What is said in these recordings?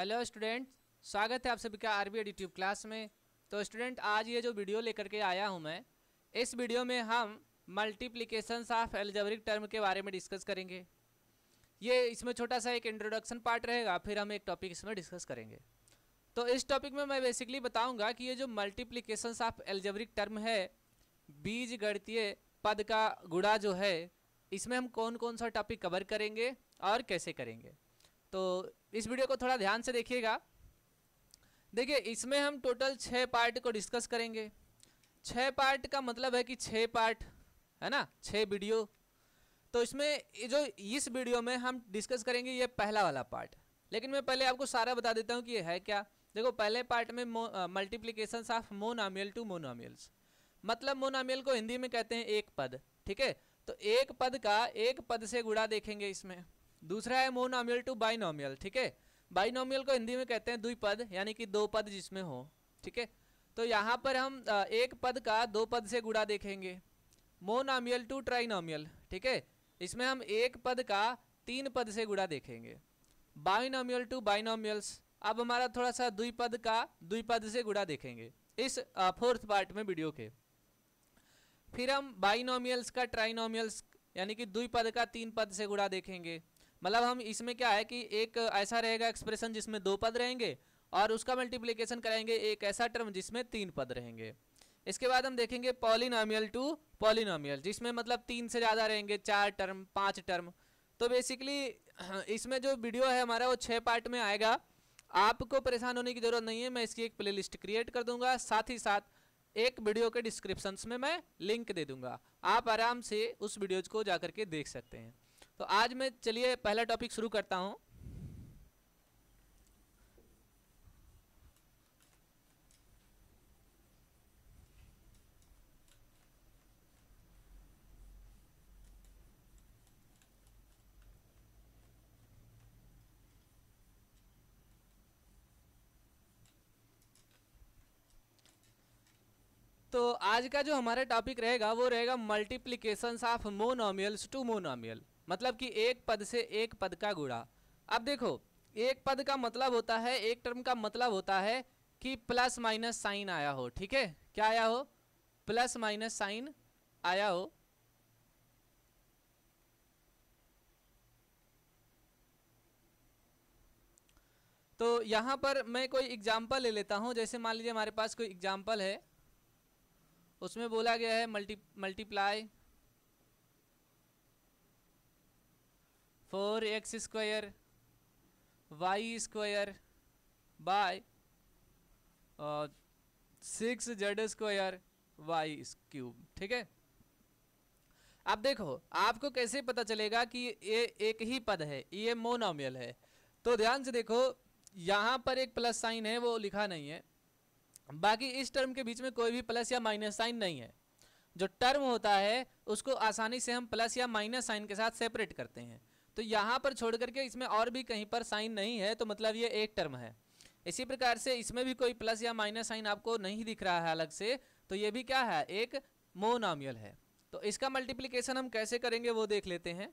hello student स्वागत है आप सभी का आरबी यूट्यूब क्लास में तो स्टूडेंट आज ये जो वीडियो लेकर के आया हूँ मैं इस वीडियो में हम मल्टीप्लिकेशंस ऑफ एल्जेब्रिक टर्म के बारे में डिस्कस करेंगे ये इसमें छोटा सा एक इंट्रोडक्शन पार्ट रहेगा फिर हम एक टॉपिक इसमें डिस्कस करेंगे तो इस टॉपिक में मैं बेसिकली बताऊँगा कि ये जो मल्टीप्लीकेशन ऑफ एलजेबरिक टर्म है बीज गणतीय पद का गुड़ा जो है इसमें हम कौन कौन सा टॉपिक कवर करेंगे और कैसे करेंगे तो इस वीडियो को थोड़ा ध्यान से देखिएगा देखिए इसमें हम टोटल छः पार्ट को डिस्कस करेंगे छः पार्ट का मतलब है कि छः पार्ट है ना छः वीडियो तो इसमें जो इस वीडियो में हम डिस्कस करेंगे ये पहला वाला पार्ट लेकिन मैं पहले आपको सारा बता देता हूँ कि ये है क्या देखो पहले पार्ट में multiplication of monomial to monomials मतलब मोनामियल को हिंदी में कहते हैं एक पद ठीक है तो एक पद का एक पद से गुड़ा देखेंगे इसमें दूसरा है मोनोमियल टू बाइनोमियल ठीक है बाइनोमियल को हिंदी में कहते हैं द्विपद यानी कि दो पद जिसमें हो ठीक है तो यहाँ पर हम एक पद का दो पद से गुड़ा देखेंगे मोनोमियल टू ट्राइनोमियल ठीक है इसमें हम एक पद का तीन पद से गुड़ा देखेंगे बाइनोमियल टू बाइनोमियल्स अब हमारा थोड़ा सा द्विपद का द्विपद से गुड़ा देखेंगे इस फोर्थ पार्ट में वीडियो के फिर हम बाइनोमियल्स का ट्राइनोमियल्स यानी कि द्विपद का तीन पद से गुड़ा देखेंगे मतलब हम इसमें क्या है कि एक ऐसा रहेगा एक्सप्रेशन जिसमें दो पद रहेंगे और उसका मल्टीप्लीकेशन करेंगे एक ऐसा टर्म जिसमें तीन पद रहेंगे इसके बाद हम देखेंगे पॉलिनामियल टू पॉलिनामियल जिसमें मतलब तीन से ज़्यादा रहेंगे चार टर्म पाँच टर्म तो बेसिकली इसमें जो वीडियो है हमारा वो छः पार्ट में आएगा आपको परेशान होने की ज़रूरत नहीं है मैं इसकी एक प्लेलिस्ट क्रिएट कर दूंगा साथ ही साथ एक वीडियो के डिस्क्रिप्शन में मैं लिंक दे दूंगा आप आराम से उस वीडियोज को जाकर के देख सकते हैं तो आज मैं चलिए पहला टॉपिक शुरू करता हूँ तो आज का जो हमारा टॉपिक रहेगा वो रहेगा multiplication of monomials to monomial मतलब कि एक पद से एक पद का गुणा अब देखो एक पद का मतलब होता है एक टर्म का मतलब होता है कि प्लस माइनस साइन आया हो ठीक है क्या आया हो प्लस माइनस साइन आया हो तो यहां पर मैं कोई एग्जाम्पल ले लेता हूं जैसे मान लीजिए हमारे पास कोई एग्जाम्पल है उसमें बोला गया है multi multiply four x square y square by six z square y cube ठीक है अब देखो आपको कैसे पता चलेगा कि ये एक ही पद है ये मोनोमियल है तो ध्यान से देखो यहाँ पर एक प्लस साइन है वो लिखा नहीं है बाकी इस टर्म के बीच में कोई भी प्लस या माइनस साइन नहीं है जो टर्म होता है उसको आसानी से हम प्लस या माइनस साइन के साथ सेपरेट करते हैं तो यहाँ पर छोड़ करके इसमें और भी कहीं पर साइन नहीं है तो मतलब ये एक टर्म है इसी प्रकार से इसमें भी कोई प्लस या माइनस साइन आपको नहीं दिख रहा है अलग से तो ये भी क्या है एक मोनामियल है तो इसका मल्टीप्लीकेशन हम कैसे करेंगे वो देख लेते हैं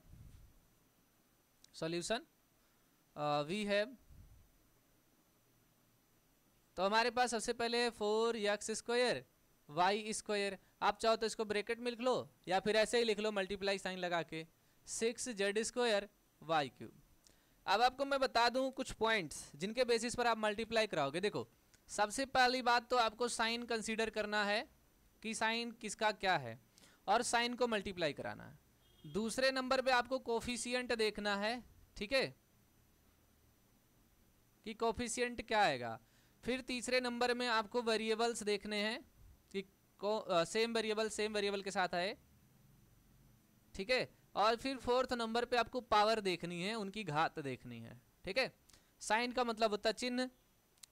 सॉल्यूशन वी है तो हमारे पास सबसे पहले four x square y square आप चाहो तो इसको ब्रैकेट में लिख लो या फिर ऐसे ही लिख लो मल्टीप्लाई साइन लगा के six z square y cube अब आपको मैं बता दूं कुछ पॉइंट्स जिनके बेसिस पर आप मल्टीप्लाई कराओगे देखो सबसे पहली बात तो आपको साइन कंसीडर करना है कि साइन किसका क्या है और साइन को मल्टीप्लाई कराना है दूसरे नंबर पे आपको कोफिशियंट देखना है ठीक है कि कोफिशियंट क्या आएगा फिर तीसरे नंबर में आपको वेरिएबल्स देखने हैं कि को, सेम वेरिएबल सेम वेरिएबल के साथ आए ठीक है और फिर फोर्थ नंबर पे आपको पावर देखनी है उनकी घात देखनी है ठीक है साइन का मतलब होता है चिन्ह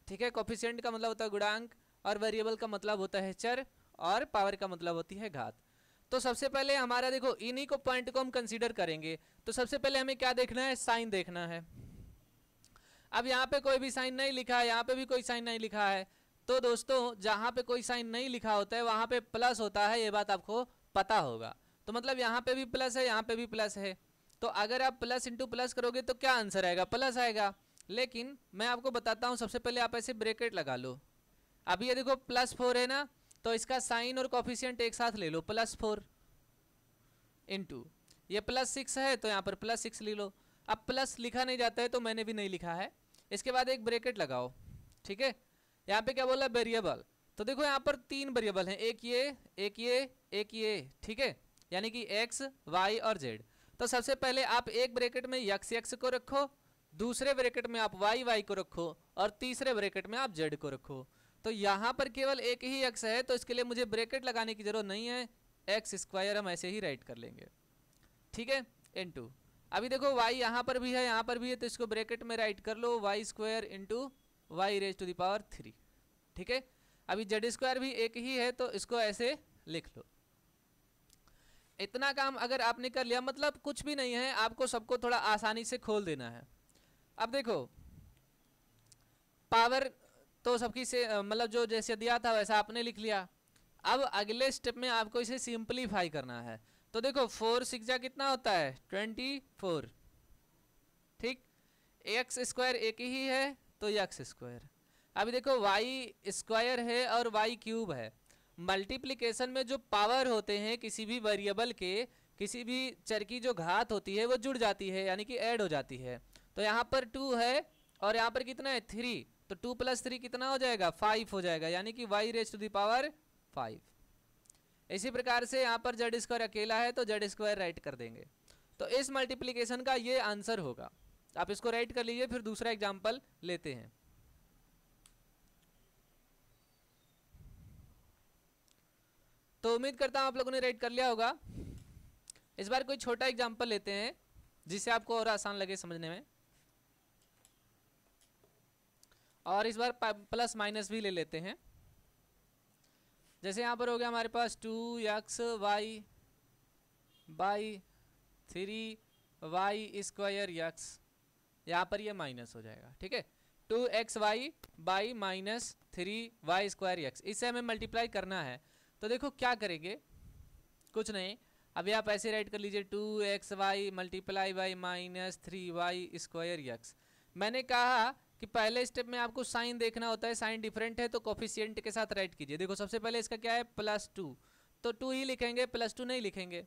ठीक है कॉफिशेंट का मतलब होता है गुणांक और वेरिएबल का मतलब होता है चर और पावर का मतलब होती है घात तो सबसे पहले हमारा देखो इन्हीं को पॉइंट को हम कंसिडर करेंगे तो सबसे पहले हमें क्या देखना है साइन देखना है अब यहाँ पे कोई भी साइन नहीं लिखा है यहाँ पे भी कोई साइन नहीं लिखा है तो दोस्तों जहाँ पे कोई साइन नहीं लिखा होता है वहाँ पे प्लस होता है ये बात आपको पता होगा तो मतलब यहाँ पे भी प्लस है यहाँ पे भी प्लस है तो अगर आप प्लस इंटू प्लस करोगे तो क्या आंसर आएगा प्लस आएगा लेकिन मैं आपको बताता हूँ सबसे पहले आप ऐसे ब्रेकेट लगा लो अभी ये देखो प्लस फोर है ना तो इसका साइन और कॉफिशियंट एक साथ ले लो प्लस फोर इंटू ये प्लस सिक्स है तो यहाँ पर प्लस सिक्स ले लो अब प्लस लिखा नहीं जाता है तो मैंने भी नहीं लिखा है इसके बाद एक ब्रेकेट लगाओ ठीक है यहाँ पे क्या बोला वेरिएबल तो देखो यहाँ पर तीन वेरिएबल हैं एक ये एक ये एक ये ठीक है यानी कि एक्स वाई और जेड तो सबसे पहले आप एक ब्रैकेट में यक्स यक्स को रखो दूसरे ब्रैकेट में आप वाई वाई को रखो और तीसरे ब्रैकेट में आप जेड को रखो तो यहाँ पर केवल एक ही यक्स है तो इसके लिए मुझे ब्रैकेट लगाने की ज़रूरत नहीं है एक्स स्क्वायर हम ऐसे ही राइट कर लेंगे ठीक है इन टू अभी देखो वाई यहाँ पर भी है यहाँ पर भी है तो इसको ब्रेकेट में राइट कर लो y square into y raise to the power three ठीक है अभी जेड स्क्वायर भी एक ही है तो इसको ऐसे लिख लो इतना काम अगर आपने कर लिया मतलब कुछ भी नहीं है आपको सबको थोड़ा आसानी से खोल देना है अब देखो पावर तो सबकी से मतलब जो जैसे दिया था वैसा आपने लिख लिया अब अगले स्टेप में आपको इसे सिंप्लीफाई करना है तो देखो फोर सिक्स कितना होता है ट्वेंटी फोर ठीक एक्स स्क्वायर एक ही है तो एक्स स्क्वायर अभी देखो वाई स्क्वायर है और वाई क्यूब है मल्टीप्लीकेशन में जो पावर होते हैं किसी भी वेरिएबल के किसी भी चर की जो घात होती है वो जुड़ जाती है यानी कि ऐड हो जाती है तो यहाँ पर टू है और यहाँ पर कितना है थ्री तो टू प्लस थ्री कितना हो जाएगा फाइव हो जाएगा यानी कि y raise to the power five इसी प्रकार से यहाँ पर जेड स्क्वायर अकेला है तो जेड स्क्वायर राइट कर देंगे तो इस मल्टीप्लीकेशन का ये आंसर होगा आप इसको राइट कर लीजिए फिर दूसरा एग्जाम्पल लेते हैं तो उम्मीद करता हूँ आप लोगों ने राइट कर लिया होगा इस बार कोई छोटा एग्जाम्पल लेते हैं जिससे आपको और आसान लगे समझने में और इस बार प्लस माइनस भी ले लेते हैं जैसे यहाँ पर हो गया हमारे पास two x y by three y square x यहाँ पर ये यह माइनस हो जाएगा ठीक है two x y by minus three y square x इसे हमें मल्टीप्लाई करना है तो देखो क्या करेंगे कुछ नहीं अभी आप ऐसे राइट कर लीजिए two x y multiply by minus three y square x मैंने कहा कि पहले स्टेप में आपको साइन देखना होता है साइन डिफरेंट है तो कॉफिशियंट के साथ राइट कीजिए देखो सबसे पहले इसका क्या है प्लस टू तो टू ही लिखेंगे प्लस टू नहीं लिखेंगे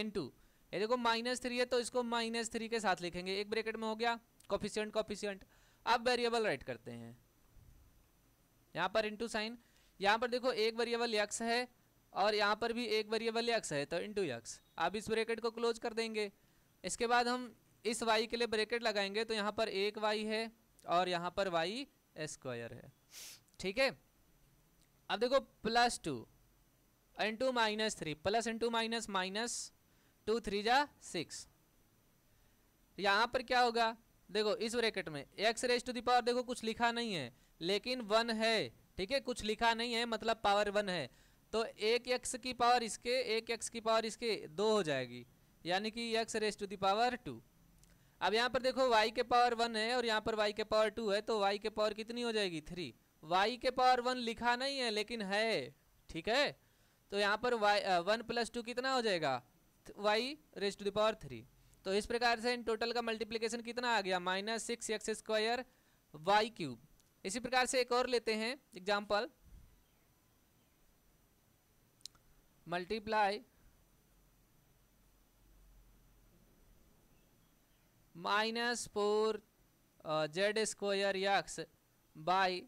इन टू ये देखो माइनस थ्री है तो इसको माइनस थ्री के साथ लिखेंगे एक ब्रेकेट में हो गया कॉफिशियंट कॉफिशियंट अब वेरिएबल राइट करते हैं यहाँ पर इंटू साइन यहाँ पर देखो एक वेरिएबल यक्स है और यहाँ पर भी एक वेरिएबल यक्स है तो इंटू यक्स आप इस ब्रेकेट को क्लोज कर देंगे इसके बाद हम इस वाई के लिए ब्रेकेट लगाएंगे तो यहाँ पर एक वाई है और यहाँ पर वाई स्क्वायर है ठीक है अब देखो plus two into minus three plus into minus minus two three जा सिक्स यहाँ पर क्या होगा देखो इस ब्रेकेट में एक्स रेस टू दावर देखो कुछ लिखा नहीं है लेकिन वन है ठीक है कुछ लिखा नहीं है मतलब पावर वन है तो एक एक्स की पावर इसके एक एक्स की पावर इसके दो हो जाएगी यानी कि x raise to the power two अब यहाँ पर देखो वाई के पावर वन है और यहाँ पर वाई के पावर टू है तो वाई के पावर कितनी हो जाएगी थ्री वाई के पावर वन लिखा नहीं है लेकिन है ठीक है तो यहाँ पर वाई वन प्लस टू कितना हो जाएगा y raise to the power three तो इस प्रकार से इन टोटल का मल्टीप्लीकेशन कितना आ गया minus six x square y cube इसी प्रकार से एक और लेते हैं example multiply minus four z square x by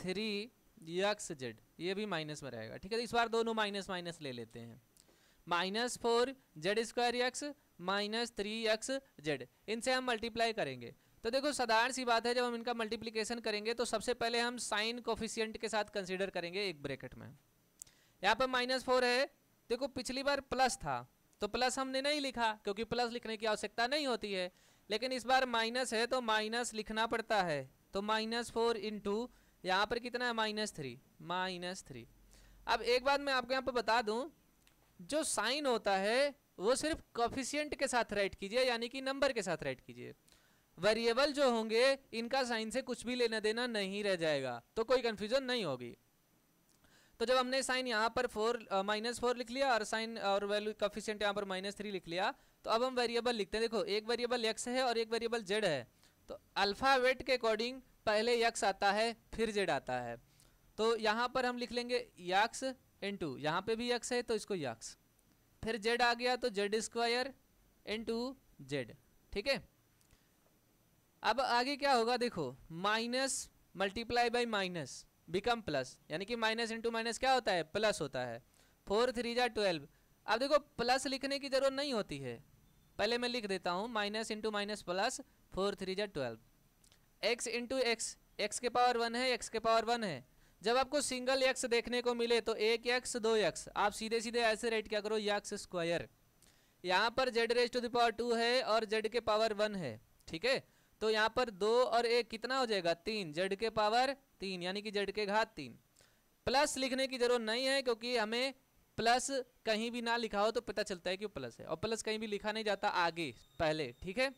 three x z ये भी माइनस में रहेगा ठीक है तो इस बार दोनों माइनस माइनस ले लेते हैं minus four z square x minus three x z इनसे हम मल्टीप्लाई करेंगे तो देखो साधारण सी बात है जब हम इनका मल्टीप्लीकेशन करेंगे तो सबसे पहले हम साइन कोफिशियंट के साथ कंसिडर करेंगे एक ब्रेकेट में यहाँ पर माइनस फोर है देखो पिछली बार प्लस था तो प्लस हमने नहीं लिखा क्योंकि प्लस लिखने की आवश्यकता नहीं होती है लेकिन इस बार माइनस है तो माइनस लिखना पड़ता है तो माइनस फोर इंटू यहाँ पर कितना है माइनस थ्री माइनस थ्री अब एक बात मैं आपको यहाँ पर बता दूँ जो साइन होता है वो सिर्फ कॉफिशियंट के साथ राइट कीजिए यानी कि नंबर के साथ राइट कीजिए वेरिएबल जो होंगे इनका साइन से कुछ भी लेना देना नहीं रह जाएगा तो कोई कन्फ्यूजन नहीं होगी तो जब हमने साइन यहाँ पर फोर माइनस फोर लिख लिया और साइन और वैल्यू कफिशियंट यहाँ पर माइनस थ्री लिख लिया तो अब हम वेरिएबल लिखते हैं देखो एक वेरिएबल एक्स है और एक वेरिएबल जेड है तो अल्फ़ावेट के अकॉर्डिंग पहले यक्स आता है फिर जेड आता है तो यहाँ पर हम लिख लेंगे यक्स टू यहाँ पर भी यक्स है तो इसको यक्स फिर जेड आ गया तो जेड स्क्वायर टू जेड ठीक है अब आगे क्या होगा देखो minus multiply by minus become plus यानी कि माइनस इंटू माइनस क्या होता है प्लस होता है फोर थ्री जा ट्वेल्व अब देखो प्लस लिखने की ज़रूरत नहीं होती है पहले मैं लिख देता हूँ minus into minus plus four three जा twelve x into x x के पावर वन है एक्स के पावर वन है जब आपको सिंगल एक्स देखने को मिले तो एक एक्स दो एक्स आप सीधे सीधे ऐसे रेट क्या करो यक्स स्क्वायर यहाँ पर z raise to the power two है और जेड के पावर वन है ठीक है तो यहाँ पर दो और एक कितना हो जाएगा तीन जेड के पावर तीन यानी कि जेड के घात तीन प्लस लिखने की जरूरत नहीं है क्योंकि हमें प्लस कहीं भी ना लिखा हो तो पता चलता है कि प्लस है और प्लस कहीं भी लिखा नहीं जाता आगे पहले ठीक है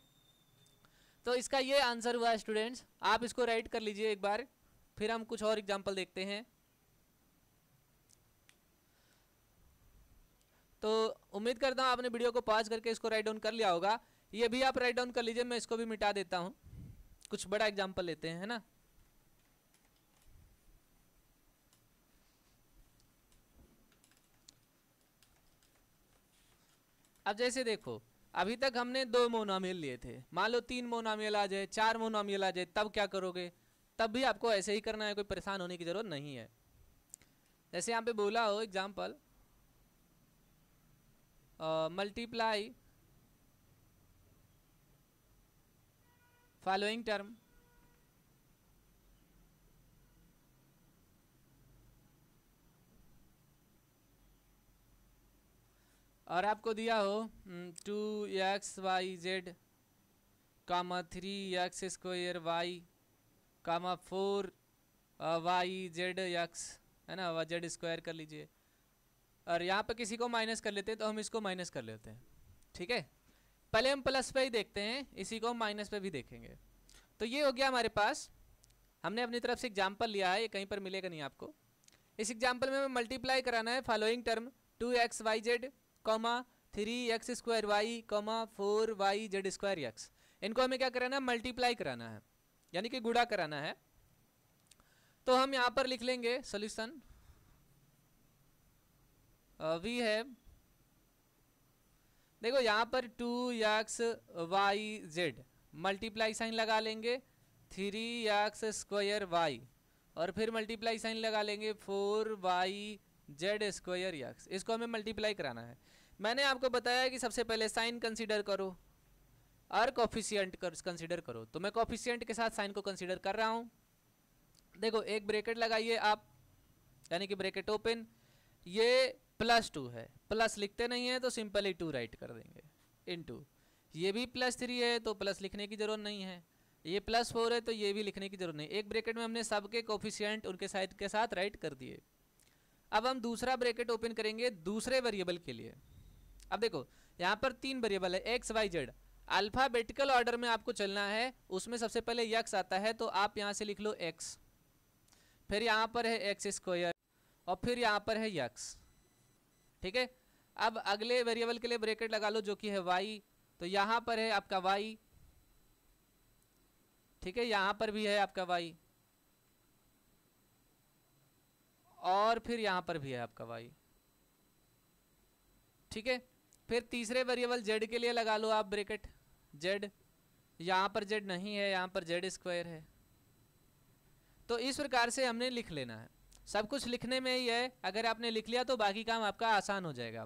तो इसका ये आंसर हुआ स्टूडेंट्स आप इसको राइट कर लीजिए एक बार फिर हम कुछ और एग्जाम्पल देखते हैं तो उम्मीद करता हूँ आपने वीडियो को पॉज करके इसको राइट डाउन कर लिया होगा ये भी आप राइट डाउन कर लीजिए मैं इसको भी मिटा देता हूँ कुछ बड़ा एग्जाम्पल लेते हैं है ना अब जैसे देखो अभी तक हमने दो मोनामियल लिए थे मान लो तीन मोनामियल आ जाए चार मोनामियल आ जाए तब क्या करोगे तब भी आपको ऐसे ही करना है कोई परेशान होने की ज़रूरत नहीं है जैसे यहाँ पे बोला हो एग्जाम्पल मल्टीप्लाई फॉलोइंग टर्म और आपको दिया हो two x y z comma three x square y comma four y z x है ना जेड स्क्वायर कर लीजिए और यहाँ पर किसी को माइनस कर लेते हैं तो हम इसको माइनस कर लेते हैं ठीक है पहले हम प्लस पे ही देखते हैं इसी को हम माइनस पे भी देखेंगे तो ये हो गया हमारे पास हमने अपनी तरफ से एग्जाम्पल लिया है ये कहीं पर मिलेगा नहीं आपको इस एग्जाम्पल में हमें मल्टीप्लाई कराना है following term two x y z comma three x square y comma four y z square x इनको हमें क्या कराना है मल्टीप्लाई कराना है यानी कि गुड़ा कराना है तो हम यहाँ पर लिख लेंगे सोल्यूशन वी हैव देखो यहाँ पर two x y z multiply sign लगा लेंगे थ्री यक्स स्क्वायर वाई और फिर मल्टीप्लाई साइन लगा लेंगे four y z square x इसको हमें मल्टीप्लाई कराना है मैंने आपको बताया कि सबसे पहले साइन कंसिडर करो और कॉफिशियंट कर, कंसिडर करो तो मैं कॉफिशियंट के साथ साइन को कंसिडर कर रहा हूँ देखो एक ब्रेकेट लगाइए आप यानी कि ब्रेकेट ओपन ये प्लस टू है प्लस लिखते नहीं है तो सिंपली टू राइट कर देंगे इन टू ये भी प्लस थ्री है तो प्लस लिखने की ज़रूरत नहीं है ये प्लस फोर है तो ये भी लिखने की ज़रूरत नहीं एक ब्रैकेट में हमने सबके कोफिशियंट उनके साइड के साथ राइट कर दिए अब हम दूसरा ब्रैकेट ओपन करेंगे दूसरे वेरिएबल के लिए अब देखो यहाँ पर तीन वेरिएबल है x y z alphabetical order में आपको चलना है उसमें सबसे पहले यक्स आता है तो आप यहाँ से लिख लो एक्स फिर यहाँ पर है एक्स स्क्वायर और फिर यहाँ पर है यक्स ठीक है अब अगले वेरिएबल के लिए ब्रेकेट लगा लो जो कि है वाई तो यहां पर है आपका वाई ठीक है यहां पर भी है आपका वाई और फिर यहां पर भी है आपका वाई ठीक है फिर तीसरे वेरिएबल जेड के लिए लगा लो आप ब्रेकेट जेड यहां पर जेड नहीं है यहां पर जेड स्क्वायर है तो इस प्रकार से हमने लिख लेना है सब कुछ लिखने में ही है अगर आपने लिख लिया तो बाकी काम आपका आसान हो जाएगा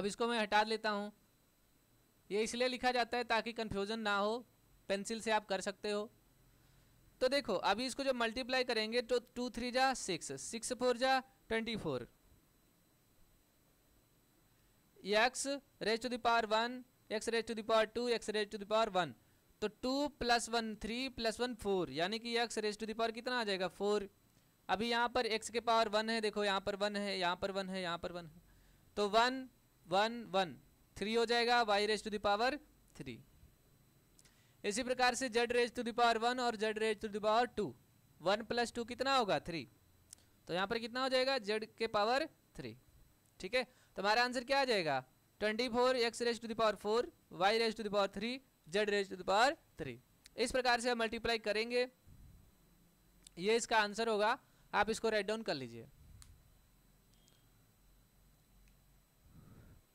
अब इसको मैं हटा लेता हूँ ये इसलिए लिखा जाता है ताकि कन्फ्यूज़न ना हो पेंसिल से आप कर सकते हो तो देखो अभी इसको जब मल्टीप्लाई करेंगे तो टू थ्री जा सिक्स सिक्स फोर जा twenty four x raise to the power one x raise to the power two x raise to the power one तो two plus one three plus one four यानी कि एक्स रेज टू दावर कितना आ जाएगा four अभी यहाँ पर x के पावर वन है देखो यहाँ पर वन है यहाँ पर वन है यहाँ पर वन है तो वन वन वन थ्री हो जाएगा y raise to the power three इसी प्रकार से z raise to the power one और z raise to the power two one plus two कितना होगा थ्री तो यहाँ पर कितना हो जाएगा जेड के पावर थ्री ठीक है तो हमारा आंसर क्या आ जाएगा twenty four x raise to the power four y raise to the power three z raise to the power three इस प्रकार से हम मल्टीप्लाई करेंगे ये इसका आंसर होगा आप इसको राइट डाउन कर लीजिए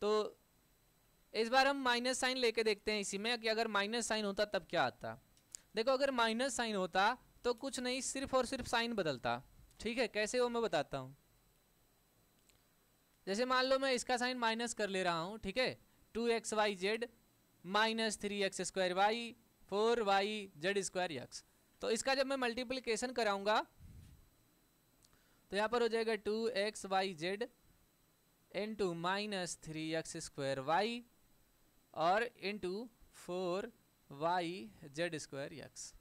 तो इस बार हम माइनस साइन लेके देखते हैं इसी में कि अगर माइनस साइन होता तब क्या आता देखो अगर माइनस साइन होता तो कुछ नहीं सिर्फ और सिर्फ साइन बदलता ठीक है कैसे वो मैं बताता हूँ जैसे मान लो मैं इसका साइन माइनस कर ले रहा हूँ ठीक है two x y z minus three x square y four y z square x तो इसका जब मैं मल्टीप्लीकेशन कराऊंगा तो यहाँ पर हो जाएगा two x y z into minus three x square y और into four y z square x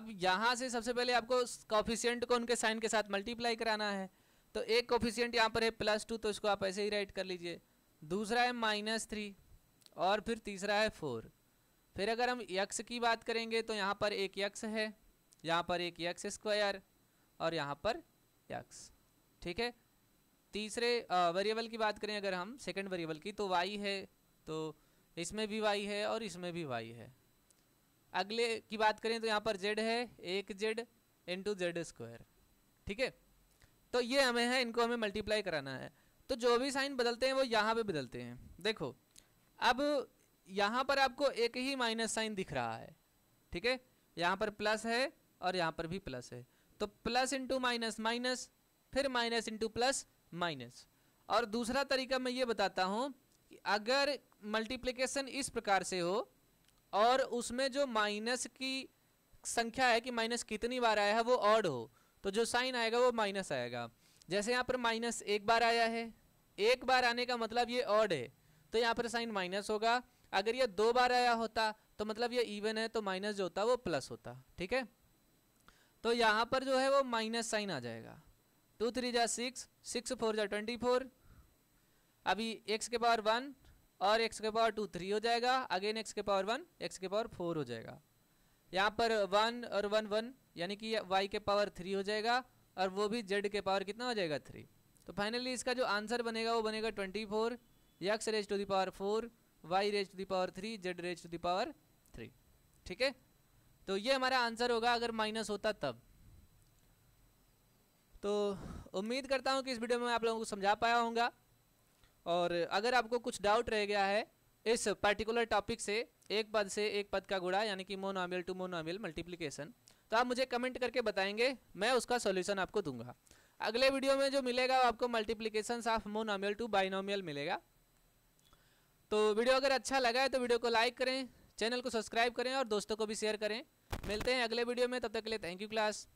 अब यहाँ से सबसे पहले आपको कॉफिशियंट को उनके साइन के साथ मल्टीप्लाई कराना है तो एक कॉफिशियंट यहाँ पर है प्लस टू तो इसको आप ऐसे ही राइट कर लीजिए दूसरा है माइनस थ्री और फिर तीसरा है फोर फिर अगर हम यक्स की बात करेंगे तो यहाँ पर एक यक्स है यहाँ पर एक यक्स स्क्वायर और यहाँ पर यक्स ठीक है तीसरे वेरिएबल की बात करें अगर हम सेकेंड वेरिएबल की तो वाई है तो इसमें भी वाई है और इसमें भी वाई है अगले की बात करें तो यहाँ पर जेड है एक जेड इंटू जेड स्क्वायर ठीक है तो ये हमें है इनको हमें मल्टीप्लाई कराना है तो जो भी साइन बदलते हैं वो यहाँ पे बदलते हैं देखो अब यहाँ पर आपको एक ही माइनस साइन दिख रहा है ठीक है यहाँ पर प्लस है और यहाँ पर भी प्लस है तो प्लस इंटू माइनस माइनस फिर माइनस इंटू प्लस माइनस और दूसरा तरीका मैं ये बताता हूँ कि अगर मल्टीप्लिकेशन इस प्रकार से हो और उसमें जो माइनस की संख्या है कि माइनस कितनी बार आया है वो ऑड हो तो जो साइन आएगा वो माइनस आएगा जैसे यहाँ पर माइनस एक बार आया है एक बार आने का मतलब ये ऑड है तो यहाँ पर साइन माइनस होगा अगर ये दो बार आया होता तो मतलब ये इवन है तो माइनस जो होता वो प्लस होता ठीक है तो यहाँ पर जो है वो माइनस साइन आ जाएगा टू थ्री जा सिक्स सिक्स फोर जा ट्वेंटी फोर अभी एक्स के पावर वन और एक्स के पावर टू थ्री हो जाएगा अगेन एक्स के पावर वन एक्स के पावर फोर हो जाएगा यहाँ पर वन और वन वन यानी कि वाई के पावर थ्री हो जाएगा और वो भी जेड के पावर कितना हो जाएगा थ्री तो फाइनली इसका जो आंसर बनेगा वो बनेगा twenty four x raise to the power four y raise to the power three z raise to the power three ठीक है तो ये हमारा आंसर होगा अगर माइनस होता तब तो उम्मीद करता हूँ कि इस वीडियो में आप लोगों को समझा पाया होगा और अगर आपको कुछ डाउट रह गया है इस पर्टिकुलर टॉपिक से एक पद से एक पद का गुड़ा यानी कि मोनोमियल टू मोनोमियल मल्टीप्लिकेशन तो आप मुझे कमेंट करके बताएंगे मैं उसका सॉल्यूशन आपको दूंगा अगले वीडियो में जो मिलेगा वो आपको multiplication of monomial to binomial मिलेगा तो वीडियो अगर अच्छा लगा है तो वीडियो को लाइक करें चैनल को सब्सक्राइब करें और दोस्तों को भी शेयर करें मिलते हैं अगले वीडियो में तब तक के लिए थैंक यू क्लास